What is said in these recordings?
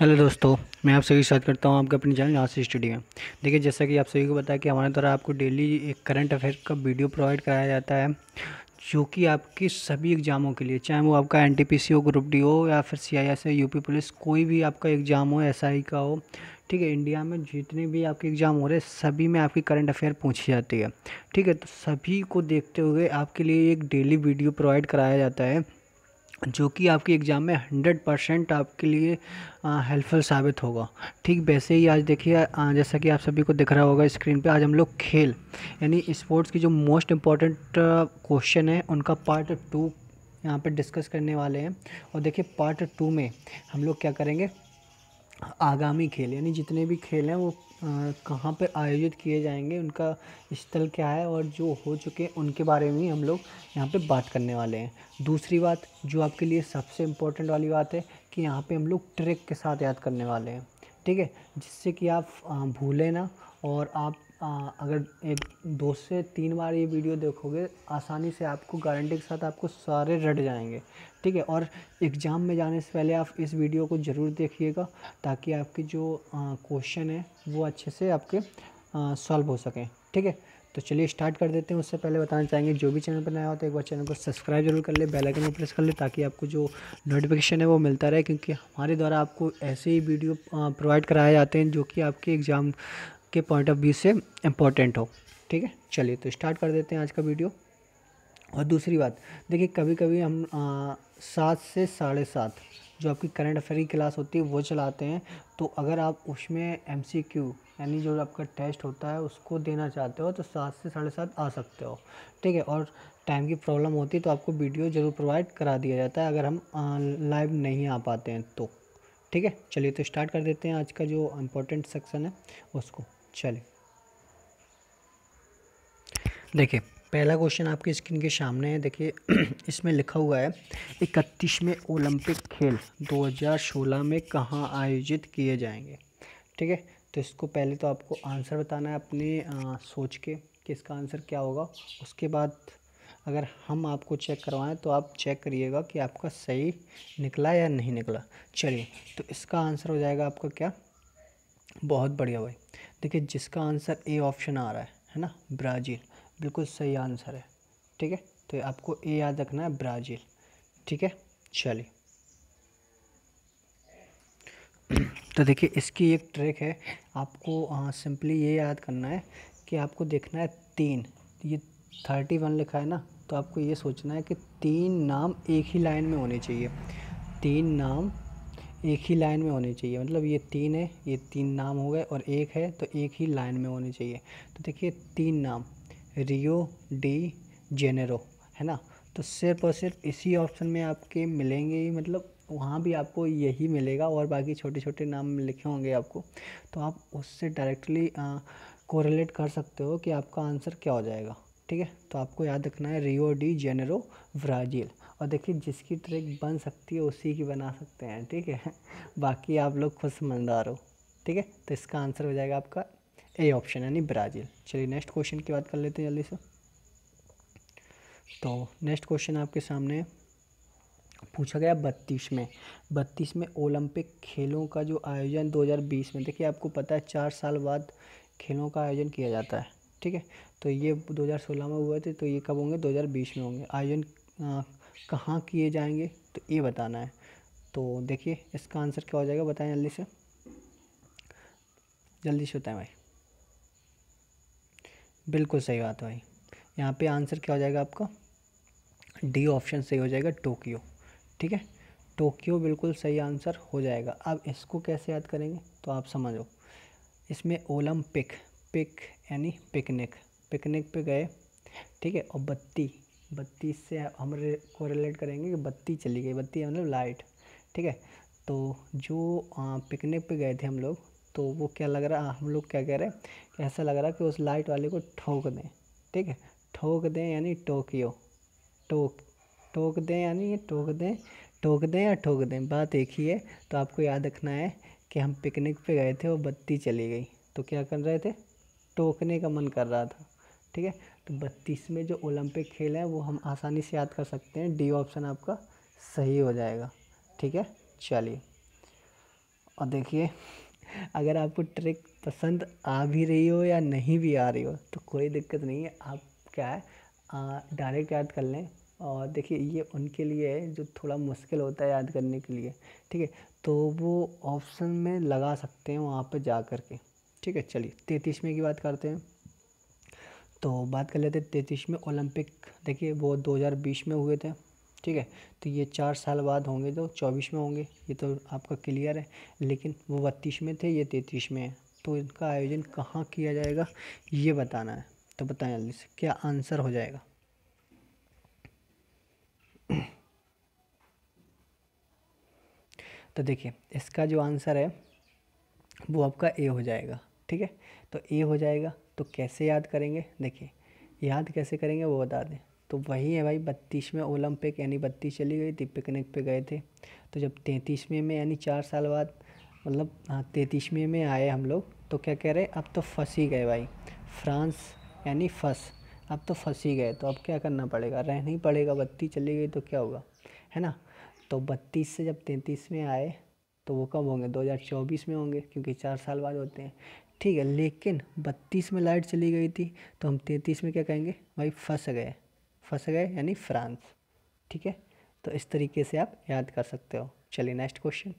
Hello दोस्तों मैं आप सभी स्वागत करता हूं आपके अपने चैनल यहाँ से स्टूडियो में देखिए जैसा कि आप सभी को बताया कि हमारे द्वारा आपको डेली एक करंट अफेयर का वीडियो प्रोवाइड कराया जाता है जो कि आपके सभी एग्ज़ामों के लिए चाहे वो आपका एन हो ग्रुप डी हो या फिर C I S UP police कोई भी आपका एग्ज़ाम हो एस का हो ठीक है इंडिया में जितने भी आपके एग्ज़ाम हो रहे हैं सभी में आपकी करंट अफेयर पूछी जाती है ठीक है तो सभी को देखते हुए आपके लिए एक डेली वीडियो प्रोवाइड कराया जाता है जो कि आपके एग्ज़ाम में हंड्रेड परसेंट आपके लिए हेल्पफुल साबित होगा ठीक वैसे ही आज देखिए जैसा कि आप सभी को दिख रहा होगा स्क्रीन पे आज हम लोग खेल यानी स्पोर्ट्स की जो मोस्ट इम्पॉर्टेंट क्वेश्चन है उनका पार्ट टू यहाँ पे डिस्कस करने वाले हैं और देखिए पार्ट टू में हम लोग क्या करेंगे आगामी खेल यानी जितने भी खेल हैं वो कहाँ पर आयोजित किए जाएंगे उनका स्थल क्या है और जो हो चुके हैं उनके बारे में हम लोग यहाँ पे बात करने वाले हैं दूसरी बात जो आपके लिए सबसे इम्पोर्टेंट वाली बात है कि यहाँ पे हम लोग ट्रिक के साथ याद करने वाले हैं ठीक है जिससे कि आप भूलें ना और आप आ, अगर एक दो से तीन बार ये वीडियो देखोगे आसानी से आपको गारंटी के साथ आपको सारे रट जाएंगे ठीक है और एग्ज़ाम में जाने से पहले आप इस वीडियो को ज़रूर देखिएगा ताकि आपके जो क्वेश्चन है वो अच्छे से आपके सॉल्व हो सकें ठीक है तो चलिए स्टार्ट कर देते हैं उससे पहले बताना चाहेंगे जो भी चैनल पर नया हो तो एक बार चैनल को सब्सक्राइब जरूर कर ले बेल आइकन को प्रेस कर ले ताकि आपको जो नोटिफिकेशन है वो मिलता रहे क्योंकि हमारे द्वारा आपको ऐसे ही वीडियो प्रोवाइड कराए जाते हैं जो कि आपके एग्ज़ाम के पॉइंट ऑफ व्यू से इम्पॉर्टेंट हो ठीक है चलिए तो स्टार्ट कर देते हैं आज का वीडियो और दूसरी बात देखिए कभी कभी हम सात से साढ़े सात जो आपकी करंट अफेयर की क्लास होती है वो चलाते हैं तो अगर आप उसमें एम सी क्यू यानी जो आपका टेस्ट होता है उसको देना चाहते हो तो सात से साढ़े सात आ सकते हो ठीक है और टाइम की प्रॉब्लम होती है तो आपको वीडियो ज़रूर प्रोवाइड करा दिया जाता है अगर हम लाइव नहीं आ पाते हैं तो ठीक है चलिए तो स्टार्ट कर देते हैं आज का जो इम्पोर्टेंट सेक्शन है उसको चलिए देखिए पहला क्वेश्चन आपकी स्क्रीन के सामने है देखिए इसमें लिखा हुआ है इकतीसवें ओलंपिक खेल 2016 में कहाँ आयोजित किए जाएंगे ठीक है तो इसको पहले तो आपको आंसर बताना है अपने आ, सोच के कि इसका आंसर क्या होगा उसके बाद अगर हम आपको चेक करवाएं तो आप चेक करिएगा कि आपका सही निकला या नहीं निकला चलिए तो इसका आंसर हो जाएगा आपका क्या बहुत बढ़िया भाई देखिए जिसका आंसर ए ऑप्शन आ रहा है है ना ब्राज़ील बिल्कुल सही आंसर है ठीक है तो आपको ए याद रखना है ब्राज़ील ठीक है चलिए तो देखिए इसकी एक ट्रिक है आपको सिंपली हाँ, ये याद करना है कि आपको देखना है तीन ये थर्टी वन लिखा है ना तो आपको ये सोचना है कि तीन नाम एक ही लाइन में होने चाहिए तीन नाम एक ही लाइन में होने चाहिए मतलब ये तीन है ये तीन नाम हो गए और एक है तो एक ही लाइन में होने चाहिए तो देखिए तीन नाम रियो डी जेनेरो है ना तो सिर्फ और सिर्फ इसी ऑप्शन में आपके मिलेंगे ही मतलब वहाँ भी आपको यही मिलेगा और बाकी छोटे छोटे नाम लिखे होंगे आपको तो आप उससे डायरेक्टली कोरिलेट कर सकते हो कि आपका आंसर क्या हो जाएगा ठीक है तो आपको याद रखना है रियो डी जेनेरो ब्राज़ील और देखिए जिसकी ट्रिक बन सकती है उसी की बना सकते हैं ठीक है बाकी आप लोग खुद समझदार हो ठीक है तो इसका आंसर हो जाएगा आपका ए ऑप्शन यानी ब्राज़ील चलिए नेक्स्ट क्वेश्चन की बात कर लेते हैं जल्दी से तो नेक्स्ट क्वेश्चन आपके सामने पूछा गया बत्तीस में बत्तीस में ओलंपिक खेलों का जो आयोजन 2020 में देखिए आपको पता है चार साल बाद खेलों का आयोजन किया जाता है ठीक है तो ये 2016 में हुए थे तो ये कब होंगे 2020 में होंगे आयोजन कहाँ किए जाएंगे तो ये बताना है तो देखिए इसका आंसर क्या हो जाएगा बताएं जल्दी से जल्दी से बताएं भाई बिल्कुल सही बात है भाई यहाँ पे आंसर क्या हो जाएगा आपका डी ऑप्शन सही हो जाएगा टोक्यो ठीक है टोक्यो बिल्कुल सही आंसर हो जाएगा अब इसको कैसे याद करेंगे तो आप समझो इसमें ओलम्पिक पिक यानी पिकनिक पिकनिक पे गए ठीक है और बत्ती बत्ती से हम को रिलेट करेंगे कि बत्ती चली गई बत्ती मतलब लाइट ठीक है तो जो पिकनिक पे गए थे हम लोग तो वो क्या लग रहा हम लोग क्या कह रहे हैं ऐसा लग रहा कि उस लाइट वाले को ठोक दें ठीक है ठोक दें यानी टोकियो टोक टोक दें यानी ये टोक दें टोक दें या ठोक दें बात एक ही है तो आपको याद रखना है कि हम पिकनिक पे गए थे और बत्ती चली गई तो क्या कर रहे थे टोकने का मन कर रहा था ठीक है तो बत्तीसवें जो ओलंपिक खेल है वो हम आसानी से याद कर सकते हैं डी ऑप्शन आपका सही हो जाएगा ठीक है चलिए और देखिए अगर आपको ट्रिक पसंद आ भी रही हो या नहीं भी आ रही हो तो कोई दिक्कत नहीं है आप क्या है डायरेक्ट याद कर लें और देखिए ये उनके लिए है जो थोड़ा मुश्किल होता है याद करने के लिए ठीक है तो वो ऑप्शन में लगा सकते हैं वहाँ पर जा कर के ठीक है चलिए तैंतीसवें की बात करते हैं तो बात कर लेते हैं तैतीसवें ओलंपिक देखिए वो 2020 में हुए थे ठीक है तो ये चार साल बाद होंगे तो चौबीस में होंगे ये तो आपका क्लियर है लेकिन वो बत्तीस में थे ये तैतीस में है तो इनका आयोजन कहाँ किया जाएगा ये बताना है तो बताएं जल्दी से क्या आंसर हो जाएगा तो देखिए इसका जो आंसर है वो आपका ए हो जाएगा ठीक है तो ए हो जाएगा तो कैसे याद करेंगे देखिए याद कैसे करेंगे वो बता दें तो वही है भाई बत्तीस में ओलंपिक यानी बत्तीस चली गई थी पिकनिक पे गए थे तो जब तैंतीसवें में यानी चार साल बाद मतलब हाँ तैंतीसवें में आए हम लोग तो क्या कह रहे अब तो फंस ही गए भाई फ्रांस यानी फंस अब तो फंस ही गए तो अब क्या करना पड़ेगा रहना ही पड़ेगा बत्तीस चली गई तो क्या होगा है ना तो बत्तीस से जब तैंतीस में आए तो वो कब होंगे 2024 में होंगे क्योंकि चार साल बाद होते हैं ठीक है लेकिन बत्तीस में लाइट चली गई थी तो हम तैंतीस में क्या कहेंगे भाई फंस गए फंस गए यानी फ्रांस ठीक है तो इस तरीके से आप याद कर सकते हो चलिए नेक्स्ट क्वेश्चन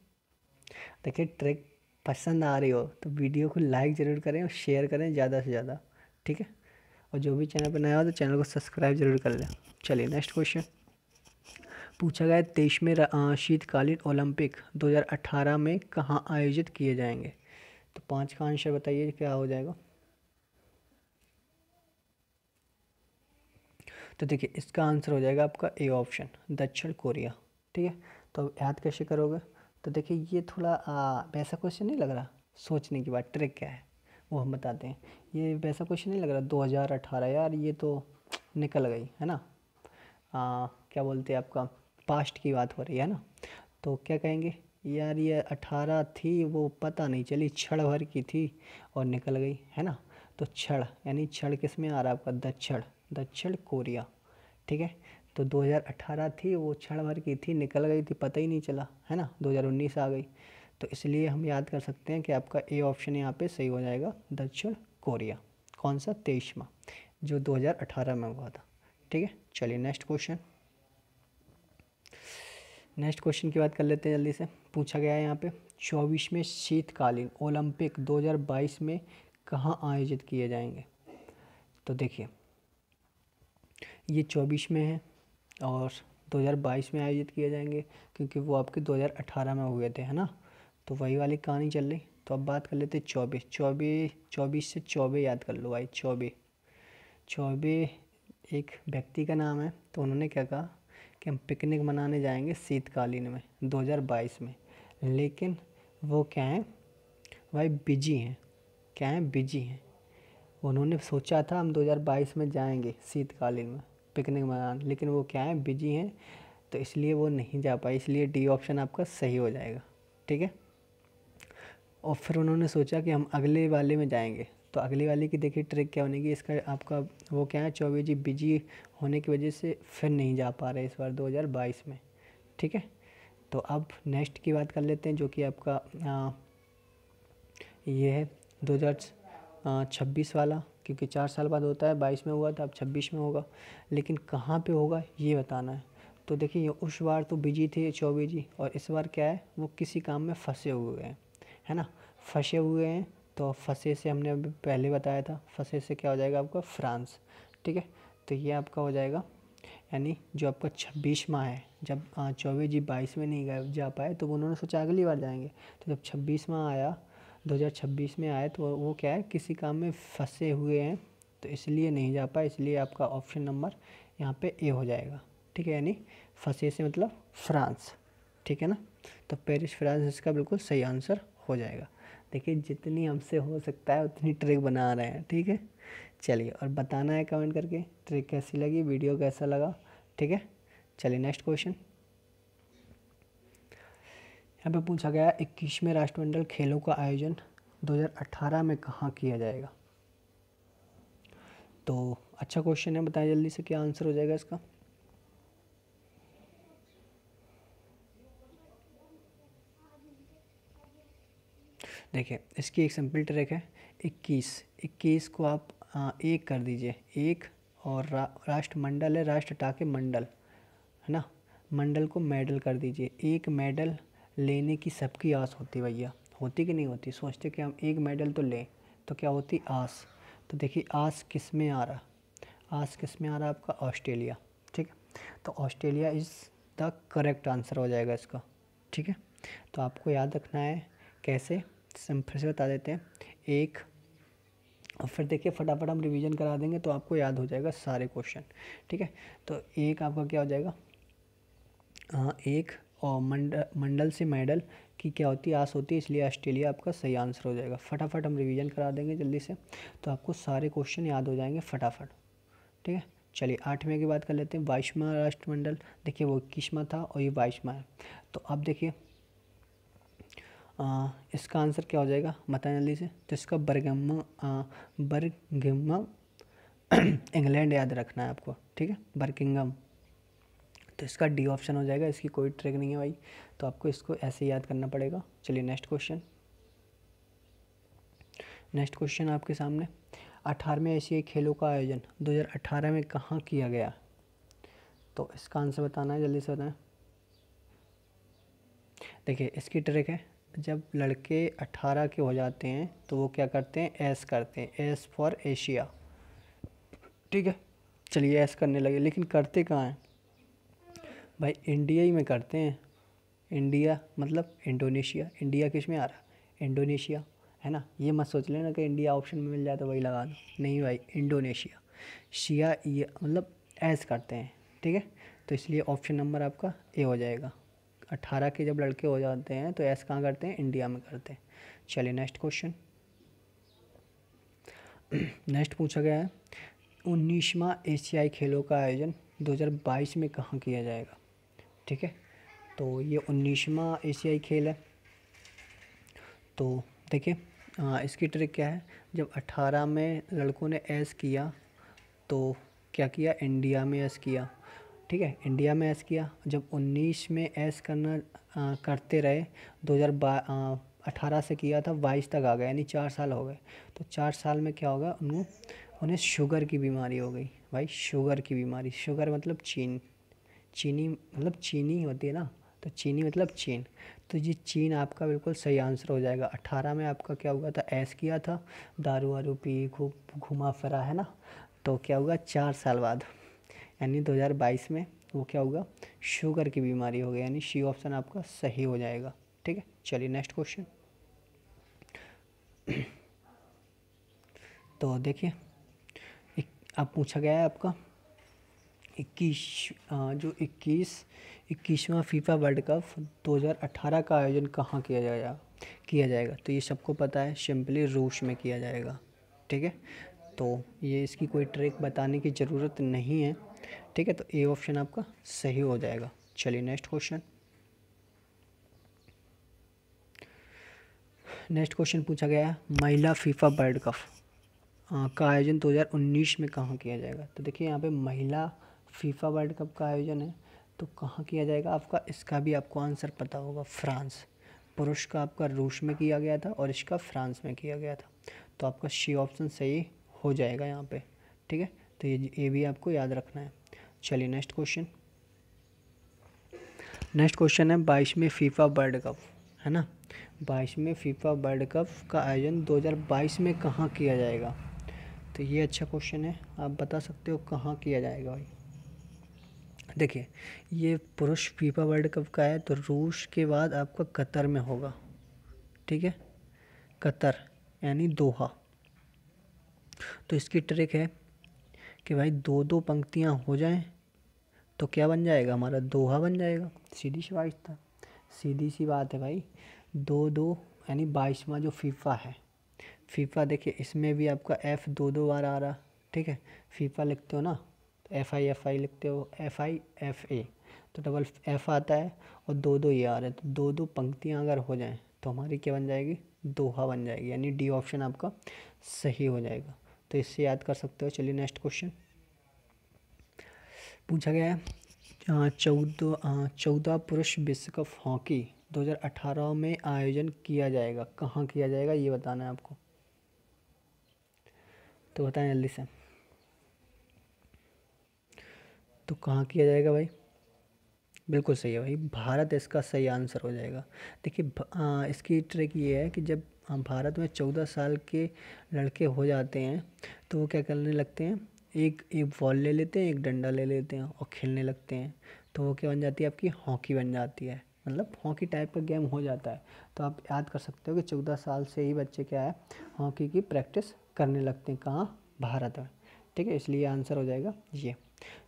देखिए ट्रिक पसंद आ रही हो तो वीडियो को लाइक ज़रूर करें और शेयर करें ज़्यादा से ज़्यादा ठीक है और जो भी चैनल पर नया हो तो चैनल को सब्सक्राइब जरूर कर लें चलिए नेक्स्ट क्वेश्चन पूछा गया देश में शीतकालीन ओलंपिक 2018 में कहाँ आयोजित किए जाएंगे तो पाँच का आंसर बताइए क्या हो जाएगा तो देखिए इसका आंसर हो जाएगा आपका ए ऑप्शन दक्षिण कोरिया ठीक है तो अब याद कैसे करोगे तो देखिए ये थोड़ा आ, वैसा क्वेश्चन नहीं लग रहा सोचने की बात ट्रिक क्या है वो हम बताते हैं ये वैसा क्वेश्चन नहीं लग रहा 2018 यार ये तो निकल गई है ना आ, क्या बोलते हैं आपका पास्ट की बात हो रही है ना तो क्या कहेंगे यार ये अठारह थी वो पता नहीं चली छड़ भर की थी और निकल गई है ना तो छड़ यानी छड़ किस में आ रहा है आपका दक्षण दक्षिण कोरिया ठीक है तो 2018 थी वो छड़ भर की थी निकल गई थी पता ही नहीं चला है ना 2019 आ गई तो इसलिए हम याद कर सकते हैं कि आपका ए ऑप्शन यहाँ पे सही हो जाएगा दक्षिण कोरिया कौन सा तेईसवा जो 2018 में हुआ था ठीक है चलिए नेक्स्ट क्वेश्चन नेक्स्ट क्वेश्चन की बात कर लेते हैं जल्दी से पूछा गया है यहाँ पे चौबीसवें शीतकालीन ओलंपिक 2022 में कहाँ आयोजित किए जाएंगे तो देखिए ये चौबीस में है और 2022 में आयोजित किए जाएंगे क्योंकि वो आपके 2018 में हुए थे है ना तो वही वाली कहानी चल रही तो अब बात कर लेते हैं चौबीस चौबीस चौबीस से चौबे याद कर लो भाई चौबे चौबे एक व्यक्ति का नाम है तो उन्होंने क्या कहा कि हम पिकनिक मनाने जाएंगे शीतकालीन में 2022 में लेकिन वो क्या है भाई बिजी हैं क्या है बिजी हैं उन्होंने सोचा था हम 2022 में जाएंगे शीतकालीन में पिकनिक मनाने लेकिन वो क्या है बिजी हैं तो इसलिए वो नहीं जा पाए इसलिए डी ऑप्शन आपका सही हो जाएगा ठीक है और फिर उन्होंने सोचा कि हम अगले वाले में जाएंगे तो अगले वाले की देखिए ट्रिक क्या बनेगी इसका आपका वो क्या है चौबीस जी बिजी होने की वजह से फिर नहीं जा पा रहे इस बार 2022 में ठीक है तो अब नेक्स्ट की बात कर लेते हैं जो कि आपका आ, ये है दो छब्बीस वाला क्योंकि चार साल बाद होता है बाईस में हुआ था अब छब्बीस में होगा लेकिन कहाँ पे होगा ये बताना है तो देखिए उस बार तो बिजी थे चौबे जी और इस बार क्या है वो किसी काम में फंसे हुए हैं है ना फंसे हुए हैं तो फंसे से हमने अभी पहले बताया था फंसे से क्या हो जाएगा आपका फ्रांस ठीक है तो ये आपका हो जाएगा यानी जो आपका छब्बीसवा है जब चौबीस जी बाईस में नहीं गए जा पाए तो उन्होंने सोचा अगली बार जाएंगे तो जब छब्बीसवा आया 2026 में आए तो वो क्या है किसी काम में फंसे हुए हैं तो इसलिए नहीं जा पाए इसलिए आपका ऑप्शन नंबर यहाँ पे ए हो जाएगा ठीक है यानी फंसे से मतलब फ्रांस ठीक है ना तो पेरिस फ्रांस इसका बिल्कुल सही आंसर हो जाएगा देखिए जितनी हमसे हो सकता है उतनी ट्रिक बना रहे हैं ठीक है चलिए और बताना है कमेंट करके ट्रिक कैसी लगी वीडियो कैसा लगा ठीक है चलिए नेक्स्ट क्वेश्चन यहाँ पे पूछा गया इक्कीसवें राष्ट्रमंडल खेलों का आयोजन 2018 में कहाँ किया जाएगा तो अच्छा क्वेश्चन है बताएं जल्दी से क्या आंसर हो जाएगा इसका देखिए इसकी एक सिंपल ट्रिक है इक्कीस इक्कीस को आप हाँ, एक कर दीजिए एक और रा, राष्ट्रमंडल है राष्ट्र टाके मंडल है ना मंडल को मेडल कर दीजिए एक मेडल लेने की सबकी आस होती भैया होती कि नहीं होती सोचते कि हम एक मेडल तो लें तो क्या होती आस तो देखिए आस किस में आ रहा आस किस में आ रहा आपका ऑस्ट्रेलिया ठीक है तो Australia is the correct answer हो जाएगा इसका ठीक है तो आपको याद रखना है कैसे फिर से बता देते हैं एक और फिर देखिए फटाफट हम रिवीजन करा देंगे तो आपको याद हो जाएगा सारे क्वेश्चन ठीक है तो एक आपका क्या हो जाएगा हाँ एक और मंडल मंडल से मेडल की क्या होती है आस होती है इसलिए ऑस्ट्रेलिया आपका सही आंसर हो जाएगा फटाफट हम रिवीजन करा देंगे जल्दी से तो आपको सारे क्वेश्चन याद हो जाएंगे फटाफट ठीक है चलिए आठवें की बात कर लेते हैं बाईसवा राष्ट्रमंडल देखिए वो इक्कीसवा था और ये बाईसवा है तो अब देखिए आ, इसका आंसर क्या हो जाएगा बताएं जल्दी से तो इसका बर्गम बर्गम इंग्लैंड याद रखना है आपको ठीक है बर्किंगम तो इसका डी ऑप्शन हो जाएगा इसकी कोई ट्रिक नहीं है भाई तो आपको इसको ऐसे याद करना पड़ेगा चलिए नेक्स्ट क्वेश्चन नेक्स्ट क्वेश्चन आपके सामने अठारहवें एशियाई खेलों का आयोजन 2018 में कहाँ किया गया तो इसका आंसर बताना है जल्दी से बताएं देखिए इसकी ट्रिक है जब लड़के 18 के हो जाते हैं तो वो क्या करते हैं एस करते हैं एस फॉर एशिया ठीक है चलिए ऐस करने लगे लेकिन करते कहाँ हैं भाई इंडिया ही में करते हैं इंडिया मतलब इंडोनेशिया इंडिया किस में आ रहा इंडोनेशिया है ना ये मत सोच लेना कि इंडिया ऑप्शन में मिल जाए तो वही लगा दो नहीं भाई इंडोनेशिया शिया ये मतलब ऐस करते हैं ठीक है तो इसलिए ऑप्शन नंबर आपका ए हो जाएगा अट्ठारह के जब लड़के हो जाते हैं तो ऐसा कहाँ करते हैं इंडिया में करते हैं चलिए नेक्स्ट क्वेश्चन नेक्स्ट पूछा गया है उन्नीसवा एशियाई खेलों का आयोजन 2022 में कहाँ किया जाएगा ठीक है तो ये उन्नीसवा एशियाई खेल है तो देखिए इसकी ट्रिक क्या है जब 18 में लड़कों ने एस किया तो क्या किया इंडिया में एस किया ठीक है इंडिया में ऐस किया जब उन्नीस में ऐस करना आ, करते रहे दो हज़ार अठारह से किया था बाईस तक आ गया यानी चार साल हो गए तो चार साल में क्या होगा उनको उन्हें शुगर की बीमारी हो गई भाई शुगर की बीमारी शुगर मतलब चीन चीनी मतलब चीनी होती है ना तो चीनी मतलब चीन तो ये चीन आपका बिल्कुल सही आंसर हो जाएगा अट्ठारह में आपका क्या हुआ था ऐस किया था दारू वारू पी खूब घुमा फिरा है ना तो क्या होगा चार साल बाद यानी 2022 में वो क्या होगा शुगर की बीमारी होगी यानी शी ऑप्शन आपका सही हो जाएगा ठीक है चलिए नेक्स्ट क्वेश्चन तो देखिए अब पूछा गया है आपका इक्कीस जो इक्कीस इक्कीसवां फीफा वर्ल्ड कप 2018 का आयोजन कहाँ किया जाएगा किया जाएगा तो ये सबको पता है सिंपली रूस में किया जाएगा ठीक है तो ये इसकी कोई ट्रिक बताने की ज़रूरत नहीं है ठीक है तो ए ऑप्शन आपका सही हो जाएगा चलिए नेक्स्ट क्वेश्चन नेक्स्ट क्वेश्चन पूछा गया है महिला फीफा वर्ल्ड कप का आयोजन 2019 में कहाँ किया जाएगा तो देखिए यहाँ पे महिला फीफा वर्ल्ड कप का आयोजन है तो कहाँ किया जाएगा आपका इसका भी आपको आंसर पता होगा फ्रांस पुरुष का आपका रूस में किया गया था और इसका फ्रांस में किया गया था तो आपका सी ऑप्शन सही हो जाएगा यहाँ पे ठीक है तो ये ये भी आपको याद रखना है चलिए नेक्स्ट क्वेश्चन नेक्स्ट क्वेश्चन है बाईसवें फीफा वर्ल्ड कप है ना बाईसवें फीफा वर्ल्ड कप का आयोजन 2022 में कहाँ किया जाएगा तो ये अच्छा क्वेश्चन है आप बता सकते हो कहाँ किया जाएगा भाई देखिए ये पुरुष फीफा वर्ल्ड कप का है तो रूस के बाद आपका कतर में होगा ठीक है कतर यानी दोहा तो इसकी ट्रिक है कि भाई दो दो पंक्तियाँ हो जाएं तो क्या बन जाएगा हमारा दोहा बन जाएगा सीधी सी था सीधी सी बात है भाई दो दो यानी बाईसवा जो फीफा है फीफा देखिए इसमें भी आपका एफ़ दो दो बार आ रहा ठीक है फीफा लिखते हो ना तो एफ़ आई एफ़ आई लिखते हो एफ़ आई एफ़ ए तो डबल एफ़ आता है और दो दो ये आ रहे हैं तो दो दो पंक्तियाँ अगर हो जाएँ तो हमारी क्या बन जाएगी दोहा बन जाएगी यानी डी ऑप्शन आपका सही हो जाएगा तो इससे याद कर सकते हो चलिए नेक्स्ट क्वेश्चन पूछा गया है चौदह चौदह पुरुष विश्व कप हॉकी 2018 में आयोजन किया जाएगा कहाँ किया जाएगा ये बताना है आपको तो बताएं जल्दी से तो कहाँ किया जाएगा भाई बिल्कुल सही है भाई भारत इसका सही आंसर हो जाएगा देखिए इसकी ट्रिक ये है कि जब भारत में चौदह साल के लड़के हो जाते हैं तो वो क्या करने लगते हैं एक एक बॉल ले लेते हैं एक डंडा ले लेते हैं और खेलने लगते हैं तो वो क्या बन जाती है आपकी हॉकी बन जाती है मतलब हॉकी टाइप का गेम हो जाता है तो आप याद कर सकते हो कि चौदह साल से ही बच्चे क्या है हॉकी की प्रैक्टिस करने लगते हैं कहाँ भारत में ठीक है इसलिए आंसर हो जाएगा ये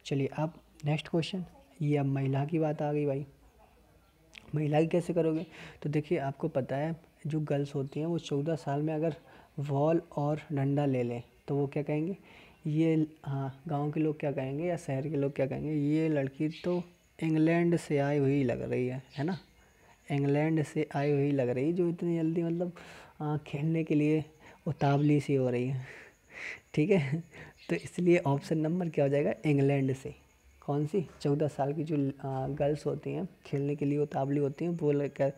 चलिए अब नेक्स्ट क्वेश्चन ये अब महिला की बात आ गई भाई महिला की कैसे करोगे तो देखिए आपको पता है जो गर्ल्स होती हैं वो चौदह साल में अगर वॉल और डंडा ले लें तो वो क्या कहेंगे ये हाँ गांव के लोग क्या कहेंगे या शहर के लोग क्या कहेंगे ये लड़की तो इंग्लैंड से आई हुई लग रही है है ना इंग्लैंड से आई हुई लग रही जो इतनी जल्दी मतलब खेलने के लिए उतावली सी हो रही है ठीक है तो इसलिए ऑप्शन नंबर क्या हो जाएगा इंग्लैंड से कौन सी चौदह साल की जो गर्ल्स होती हैं खेलने के लिए उतावली होती हैं वो लेकर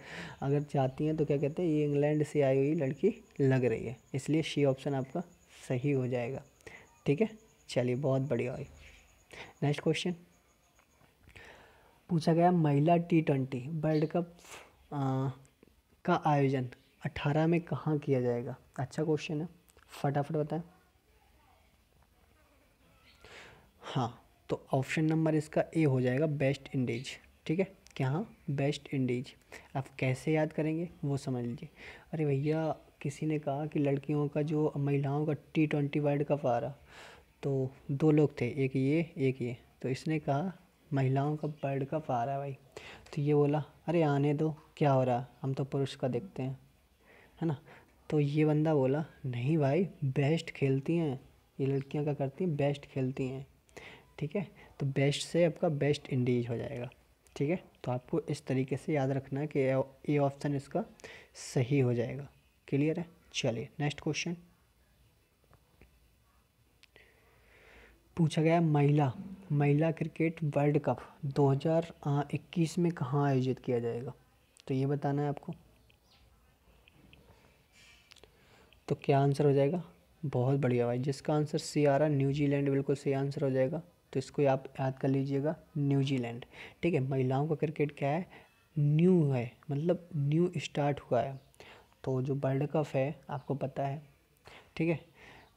अगर चाहती हैं तो क्या कहते हैं ये इंग्लैंड से आई हुई लड़की लग रही है इसलिए शी ऑप्शन आपका सही हो जाएगा ठीक है चलिए बहुत बढ़िया हुई नेक्स्ट क्वेश्चन पूछा गया महिला टी ट्वेंटी वर्ल्ड कप का आयोजन अठारह में कहाँ किया जाएगा अच्छा क्वेश्चन है फटाफट बताएं हाँ तो ऑप्शन नंबर इसका ए हो जाएगा बेस्ट इंडीज ठीक है क्या हाँ बेस्ट इंडीज आप कैसे याद करेंगे वो समझ लीजिए अरे भैया किसी ने कहा कि लड़कियों का जो महिलाओं का टी ट्वेंटी वर्ल्ड कप आ रहा तो दो लोग थे एक ये एक ये तो इसने कहा महिलाओं का वर्ल्ड कप आ रहा है भाई तो ये बोला अरे आने दो क्या हो रहा हम तो पुरुष का देखते हैं है ना तो ये बंदा बोला नहीं भाई बेस्ट खेलती हैं ये लड़कियां क्या करती हैं बेस्ट खेलती हैं ठीक है तो बेस्ट से आपका बेस्ट इंडीज हो जाएगा ठीक है तो आपको इस तरीके से याद रखना है कि ए ऑप्शन इसका सही हो जाएगा क्लियर है चलिए नेक्स्ट क्वेश्चन पूछा गया महिला महिला क्रिकेट वर्ल्ड कप 2021 में कहाँ आयोजित किया जाएगा तो ये बताना है आपको तो क्या आंसर हो जाएगा बहुत बढ़िया भाई जिसका आंसर सी आ रहा न्यूजीलैंड बिल्कुल सही आंसर हो जाएगा तो इसको आप याद कर लीजिएगा न्यूजीलैंड ठीक है महिलाओं का क्रिकेट क्या है न्यू है मतलब न्यू स्टार्ट हुआ है तो जो वर्ल्ड कप है आपको पता है ठीक है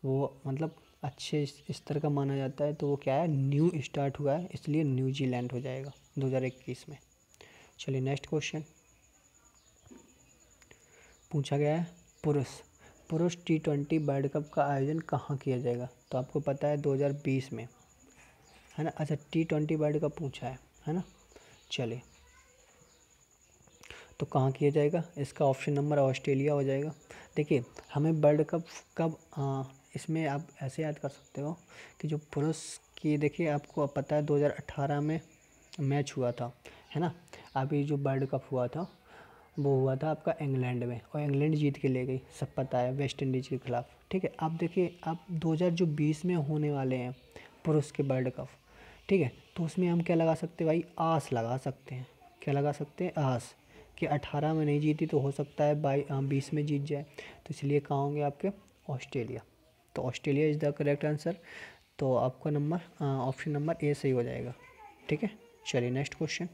वो मतलब अच्छे स्तर का माना जाता है तो वो क्या है न्यू स्टार्ट हुआ है इसलिए न्यूजीलैंड हो जाएगा 2021 में चलिए नेक्स्ट क्वेश्चन पूछा गया है पुरुष पुरुष टी ट्वेंटी वर्ल्ड कप का आयोजन कहाँ किया जाएगा तो आपको पता है 2020 में है ना अच्छा टी ट्वेंटी वर्ल्ड कप पूछा है है ना चलिए तो कहाँ किया जाएगा इसका ऑप्शन नंबर ऑस्ट्रेलिया हो जाएगा देखिए हमें वर्ल्ड कप कब इसमें आप ऐसे याद कर सकते हो कि जो पुरुष की देखिए आपको पता है 2018 में मैच हुआ था है ना अभी जो वर्ल्ड कप हुआ था वो हुआ था आपका इंग्लैंड में और इंग्लैंड जीत के ले गई सब पता है वेस्ट इंडीज़ के खिलाफ ठीक है आप देखिए आप दो में होने वाले हैं पुरुष के वर्ल्ड कप ठीक है तो उसमें हम क्या लगा सकते भाई आस लगा सकते हैं क्या लगा सकते हैं आस कि अठारह में नहीं जीती तो हो सकता है बाई हाँ, बीस में जीत जाए तो इसलिए कहाँ होंगे आपके ऑस्ट्रेलिया तो Australia is the correct answer तो आपका नंबर हाँ, ऑप्शन नंबर ए सही हो जाएगा ठीक है चलिए नेक्स्ट क्वेश्चन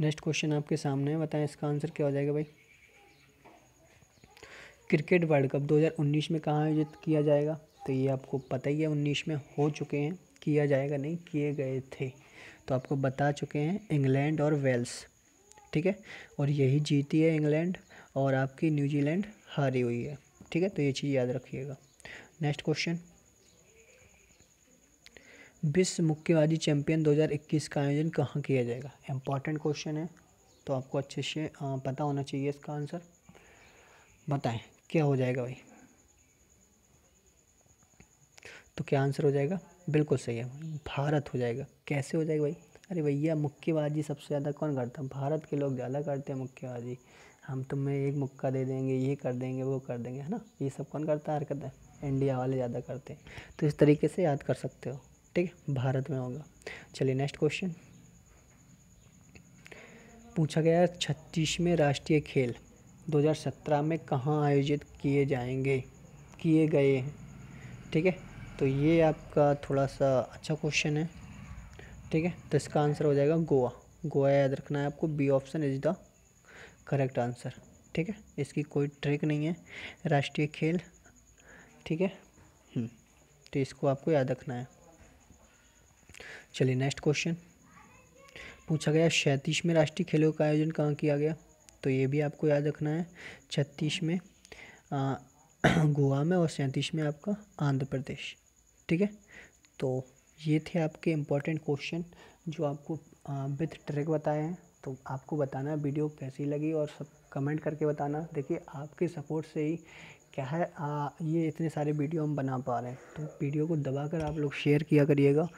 नेक्स्ट क्वेश्चन आपके सामने है बताएं इसका आंसर क्या हो जाएगा भाई क्रिकेट वर्ल्ड कप 2019 में कहाँ आयोजित किया जाएगा तो ये आपको पता ही है उन्नीस में हो चुके हैं किया जाएगा नहीं किए गए थे तो आपको बता चुके हैं इंग्लैंड और वेल्स ठीक है और यही जीती है इंग्लैंड और आपकी न्यूजीलैंड हारी हुई है ठीक है तो ये चीज़ याद रखिएगा नेक्स्ट क्वेश्चन विश्व मुक्केबाजी चैंपियन 2021 का आयोजन कहाँ किया जाएगा इंपॉर्टेंट क्वेश्चन है तो आपको अच्छे से पता होना चाहिए इसका आंसर बताएं क्या हो जाएगा भाई तो क्या आंसर हो जाएगा बिल्कुल सही है भारत हो जाएगा कैसे हो जाएगा भाई अरे भैया मुक्केबाजी सबसे ज़्यादा कौन करता है भारत के लोग ज़्यादा करते हैं मुक्केबाजी हम तुम्हें एक मुक्का दे देंगे ये कर देंगे वो कर देंगे है ना ये सब कौन करता है हरकत है इंडिया वाले ज़्यादा करते हैं तो इस तरीके से याद कर सकते हो ठीक है भारत में होगा चलिए नेक्स्ट क्वेश्चन पूछा गया छत्तीसवें राष्ट्रीय खेल 2017 में कहाँ आयोजित किए जाएंगे किए गए हैं ठीक है तो ये आपका थोड़ा सा अच्छा क्वेश्चन है ठीक है तो इसका आंसर हो जाएगा गोवा गोवा याद रखना है आपको B option is the correct answer ठीक है इसकी कोई ट्रिक नहीं है राष्ट्रीय खेल ठीक है हम्म। तो इसको आपको याद रखना है चलिए नेक्स्ट क्वेश्चन पूछा गया सैंतीस में राष्ट्रीय खेलों का आयोजन कहाँ किया गया तो ये भी आपको याद रखना है छत्तीस में गोवा में और सैंतीस में आपका आंध्र प्रदेश ठीक है तो ये थे आपके इम्पोर्टेंट क्वेश्चन जो आपको विथ ट्रैक बताए हैं तो आपको बताना वीडियो कैसी लगी और सब कमेंट करके बताना देखिए आपके सपोर्ट से ही क्या है आ, ये इतने सारे वीडियो हम बना पा रहे हैं तो वीडियो को दबाकर आप लोग शेयर किया करिएगा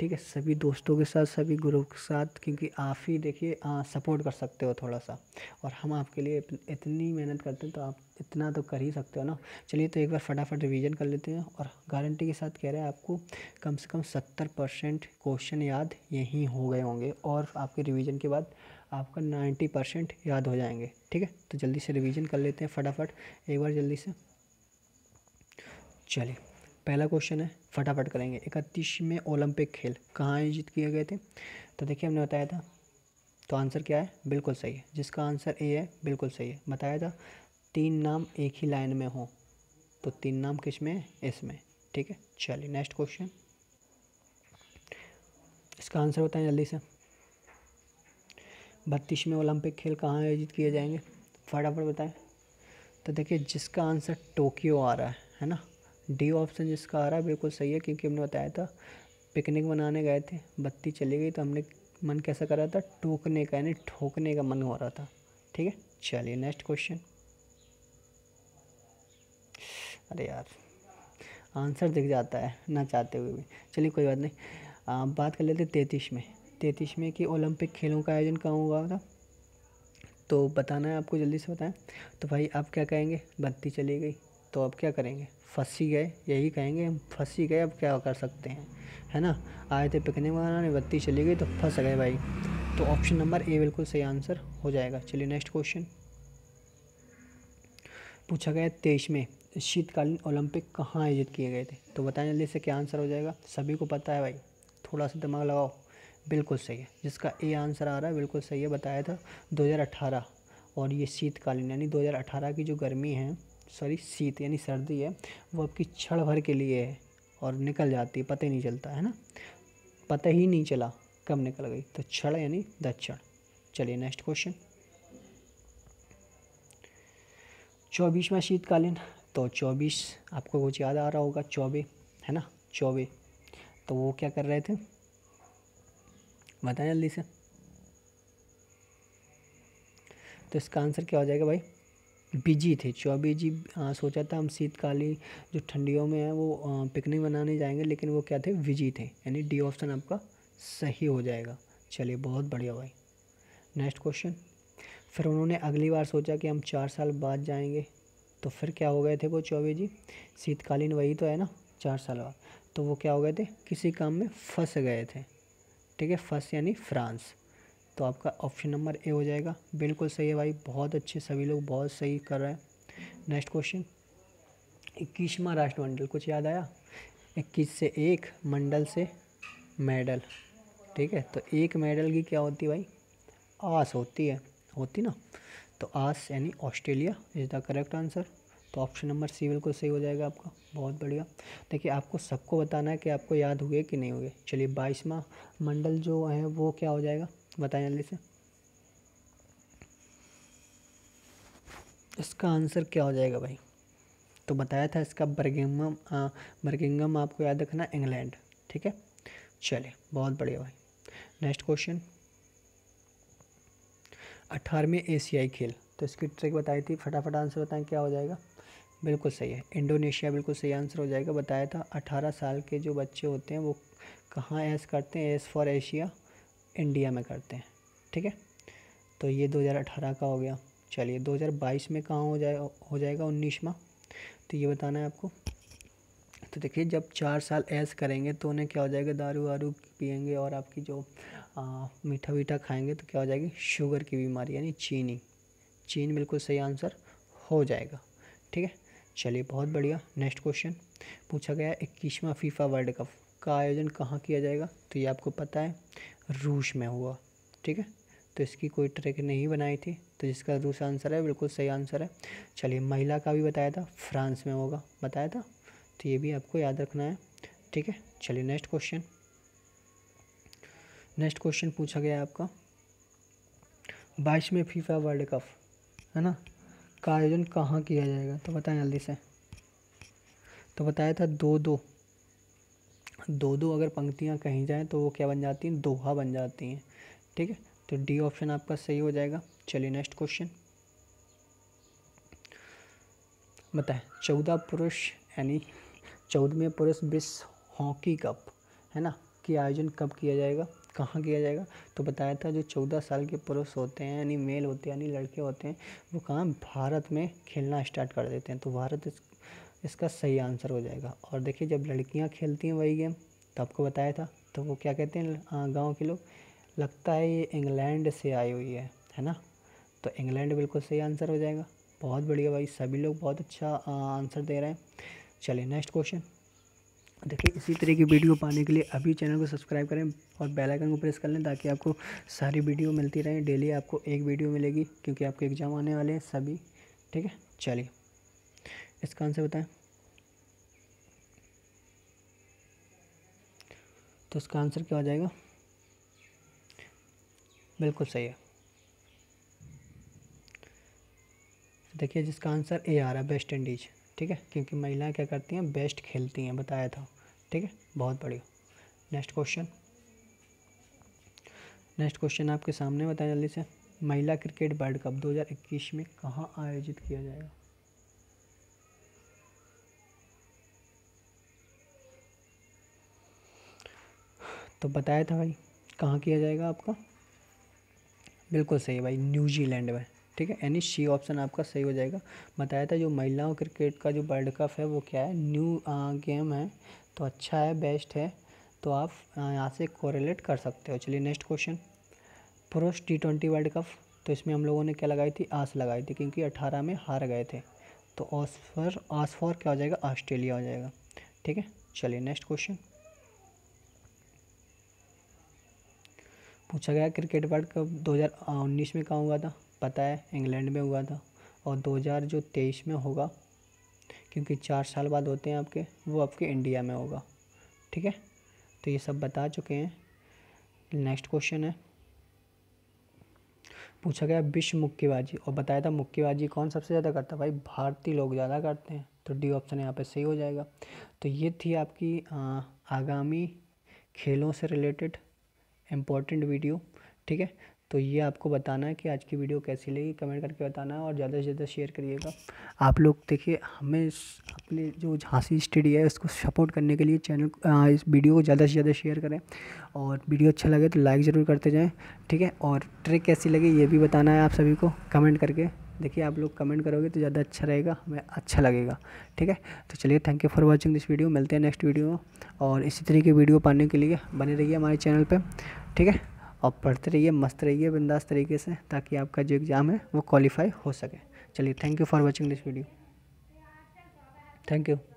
ठीक है सभी दोस्तों के साथ सभी ग्रुप के साथ क्योंकि आप ही देखिए सपोर्ट कर सकते हो थोड़ा सा और हम आपके लिए इतनी मेहनत करते हैं तो आप इतना तो कर ही सकते हो ना चलिए तो एक बार फटाफट रिवीजन कर लेते हैं और गारंटी के साथ कह रहे हैं आपको कम से कम सत्तर परसेंट क्वेश्चन याद यहीं हो गए होंगे और आपके रिवीजन के बाद आपका नाइन्टी परसेंट याद हो जाएंगे ठीक है तो जल्दी से रिवीजन कर लेते हैं फटाफट एक बार जल्दी से चलिए पहला क्वेश्चन है फटाफट करेंगे इकतीस में ओलंपिक खेल कहाँ आयोजित किए गए थे तो देखिए हमने बताया था तो आंसर क्या है बिल्कुल सही है जिसका आंसर ए है बिल्कुल सही है बताया था तीन नाम एक ही लाइन में हो तो तीन नाम किस में इसमें ठीक है चलिए नेक्स्ट क्वेश्चन इसका आंसर बताएं जल्दी से बत्तीसवें ओलंपिक खेल कहाँ आयोजित किए जाएंगे फटाफट बताएं तो देखिए जिसका आंसर टोक्यो आ रहा है है ना डी ऑप्शन जिसका आ रहा है बिल्कुल सही है क्योंकि हमने बताया था पिकनिक मनाने गए थे बत्ती चली गई तो हमने मन कैसा कर रहा था टोकने का यानी ठोकने का मन हो रहा था ठीक है चलिए नेक्स्ट क्वेश्चन अरे यार आंसर दिख जाता है ना चाहते हुए भी चलिए कोई बात नहीं आ, बात कर लेते तैतीस में तैतीस में कि ओलंपिक खेलों का आयोजन कहाँ हुआ था तो बताना है आपको जल्दी से बताएं तो भाई आप क्या कहेंगे बत्ती चली गई तो अब क्या करेंगे फंसी गए यही कहेंगे हम फंसी गए अब क्या कर सकते हैं है ना आए थे पिकनिक मनाने बत्ती चली गई तो फंस गए भाई तो ऑप्शन नंबर ए बिल्कुल सही आंसर हो जाएगा चलिए नेक्स्ट क्वेश्चन पूछा गया तेईस में शीतकालीन ओलंपिक कहाँ आयोजित किए गए थे तो बताएं जल्दी से क्या आंसर हो जाएगा सभी को पता है भाई थोड़ा सा दिमाग लगाओ बिल्कुल सही है जिसका ए आंसर आ रहा है बिल्कुल सही है बताया था 2018 और ये शीतकालीन यानी 2018 की जो गर्मी है सॉरी शीत यानी सर्दी है वो आपकी क्षण भर के लिए है और निकल जाती है पता ही नहीं चलता है ना पता ही नहीं चला कब निकल गई तो क्षण यानी दक्षण चलिए नेक्स्ट क्वेश्चन चौबीसवा शीतकालीन तो चौबीस आपको कुछ याद आ रहा होगा चौबे है ना चौबे तो वो क्या कर रहे थे बताएं जल्दी से तो इसका आंसर क्या हो जाएगा भाई बिजी थे चौबीस जी आ, सोचा था हम शीतकाली जो ठंडियों में है वो आ, पिकनिक मनाने जाएंगे लेकिन वो क्या थे बिजी थे यानी डी ऑप्शन आपका सही हो जाएगा चलिए बहुत बढ़िया भाई नेक्स्ट क्वेश्चन फिर उन्होंने अगली बार सोचा कि हम चार साल बाद जाएंगे तो फिर क्या हो गए थे वो चौबे जी शीतकालीन वही तो है ना चार साल बाद तो वो क्या हो गए थे किसी काम में फंस गए थे ठीक है फंस यानी फ्रांस तो आपका ऑप्शन नंबर ए हो जाएगा बिल्कुल सही है भाई बहुत अच्छे सभी लोग बहुत सही कर रहे हैं नेक्स्ट क्वेश्चन इक्कीसवा राष्ट्रमंडल कुछ याद आया इक्कीस से एक मंडल से मेडल ठीक है तो एक मेडल की क्या होती भाई आस होती है होती ना तो आस यानी Australia is the correct answer तो ऑप्शन नंबर सी बिल्कुल सही हो जाएगा आपका बहुत बढ़िया देखिए आपको सबको बताना है कि आपको याद हुए कि नहीं हुए चलिए बाईसवा मंडल जो है वो क्या हो जाएगा बताएं जल्दी से इसका आंसर क्या हो जाएगा भाई तो बताया था इसका बर्गिंगम बर्गिंगम आपको याद रखना इंग्लैंड ठीक है चलिए बहुत बढ़िया भाई नेक्स्ट क्वेश्चन अठारहवें एशियाई खेल तो इसकी ट्रिक बताई थी फटाफट आंसर बताएं क्या हो जाएगा बिल्कुल सही है इंडोनेशिया बिल्कुल सही आंसर हो जाएगा बताया था अठारह साल के जो बच्चे होते हैं वो कहाँ ऐस करते हैं एस फॉर एशिया इंडिया में करते हैं ठीक है तो ये दो का हो गया चलिए दो में कहाँ हो जाए हो जाएगा उन्नीसवा तो ये बताना है आपको तो देखिए जब चार साल ऐस करेंगे तो उन्हें क्या हो जाएगा दारू वारू पियेंगे और आपकी जो मीठा वीठा खाएंगे तो क्या हो जाएगी शुगर की बीमारी यानी चीनी चीन बिल्कुल सही आंसर हो जाएगा ठीक है चलिए बहुत बढ़िया नेक्स्ट क्वेश्चन पूछा गया इक्कीसवां फीफा वर्ल्ड कप का आयोजन कहाँ किया जाएगा तो ये आपको पता है रूस में हुआ ठीक है तो इसकी कोई ट्रिक नहीं बनाई थी तो जिसका रूस आंसर है बिल्कुल सही आंसर है चलिए महिला का भी बताया था फ्रांस में होगा बताया था तो ये भी आपको याद रखना है ठीक है चलिए नेक्स्ट क्वेश्चन नेक्स्ट क्वेश्चन पूछा गया है आपका बाईसवें फीफा वर्ल्ड कप है ना का आयोजन कहाँ किया जाएगा तो बताएं जल्दी से तो बताया था दो दो दो दो अगर पंक्तियाँ कहीं जाएँ तो वो क्या बन जाती हैं दोहा बन जाती हैं ठीक है तो डी ऑप्शन आपका सही हो जाएगा चलिए नेक्स्ट क्वेश्चन बताएं चौदह पुरुष यानी चौदहवें पुरुष विश्व हॉकी कप है ना कि आयोजन कब किया जाएगा कहाँ किया जाएगा तो बताया था जो चौदह साल के पुरुष होते हैं यानी मेल होते हैं यानी लड़के होते हैं वो कहाँ भारत में खेलना स्टार्ट कर देते हैं तो भारत इस, इसका सही आंसर हो जाएगा और देखिए जब लड़कियाँ खेलती हैं वही गेम तो आपको बताया था तो वो क्या कहते हैं गाँव के लोग लगता है ये इंग्लैंड से आई हुई है है ना तो इंग्लैंड बिल्कुल सही आंसर हो जाएगा बहुत बढ़िया भाई सभी लोग बहुत अच्छा आंसर दे रहे हैं चलिए नेक्स्ट क्वेश्चन देखिए इसी तरह की वीडियो पाने के लिए अभी चैनल को सब्सक्राइब करें और बेल आइकन को प्रेस कर लें ताकि आपको सारी वीडियो मिलती रहे डेली आपको एक वीडियो मिलेगी क्योंकि आपके एग्ज़ाम आने वाले हैं सभी ठीक है चलिए इसका आंसर बताएं तो इसका आंसर क्या हो जाएगा बिल्कुल सही है देखिए जिसका आंसर ए आ रहा है वेस्ट इंडीज ठीक है क्योंकि महिलाएं क्या करती हैं बेस्ट खेलती हैं बताया था ठीक है बहुत बढ़िया नेक्स्ट क्वेश्चन नेक्स्ट क्वेश्चन आपके सामने बताएं जल्दी से महिला क्रिकेट वर्ल्ड कप 2021 में कहाँ आयोजित किया जाएगा तो बताया था भाई कहाँ किया जाएगा आपका बिल्कुल सही है भाई न्यूजीलैंड में ठीक है यानी सी ऑप्शन आपका सही हो जाएगा बताया था जो महिलाओं क्रिकेट का जो वर्ल्ड कप है वो क्या है न्यू आ, गेम है तो अच्छा है बेस्ट है तो आप यहाँ से कोरिलेट कर सकते हो चलिए नेक्स्ट क्वेश्चन पुरुष टी ट्वेंटी वर्ल्ड कप तो इसमें हम लोगों ने क्या लगाई थी आस लगाई थी क्योंकि अठारह में हार गए थे तो ऑसफर ऑसफॉर क्या हो जाएगा ऑस्ट्रेलिया हो जाएगा ठीक है चलिए नेक्स्ट क्वेश्चन पूछा गया क्रिकेट वर्ल्ड कप 2019 में कहाँ हुआ था पता है इंग्लैंड में हुआ था और दो जो तेईस में होगा क्योंकि चार साल बाद होते हैं आपके वो आपके इंडिया में होगा ठीक है तो ये सब बता चुके हैं नेक्स्ट क्वेश्चन है पूछा गया विश्व मुक्केबाजी और बताया था मुक्केबाजी कौन सबसे ज़्यादा करता है भाई भारतीय लोग ज़्यादा करते हैं तो डी ऑप्शन यहाँ पे सही हो जाएगा तो ये थी आपकी आ, आगामी खेलों से रिलेटेड इम्पोर्टेंट वीडियो ठीक है तो ये आपको बताना है कि आज की वीडियो कैसी लगी कमेंट करके बताना और ज़्यादा से ज़्यादा शेयर करिएगा आप लोग देखिए हमें अपने जो झांसी स्टडी है उसको सपोर्ट करने के लिए चैनल इस वीडियो को ज़्यादा से ज़्यादा शेयर करें और वीडियो अच्छा लगे तो लाइक ज़रूर करते जाएँ ठीक है और ट्रिक कैसी लगी ये भी बताना है आप सभी को कमेंट करके देखिए आप लोग कमेंट करोगे तो ज़्यादा अच्छा रहेगा हमें अच्छा लगेगा ठीक है तो चलिए thank you for watching this video मिलते हैं नेक्स्ट वीडियो में और इसी तरह की वीडियो पाने के लिए बने रहिए हमारे चैनल पर ठीक है और पढ़ते रहिए मस्त रहिए बिंदास तरीके से ताकि आपका जो एग्ज़ाम है वो क्वालिफाई हो सके चलिए thank you for watching this video thank you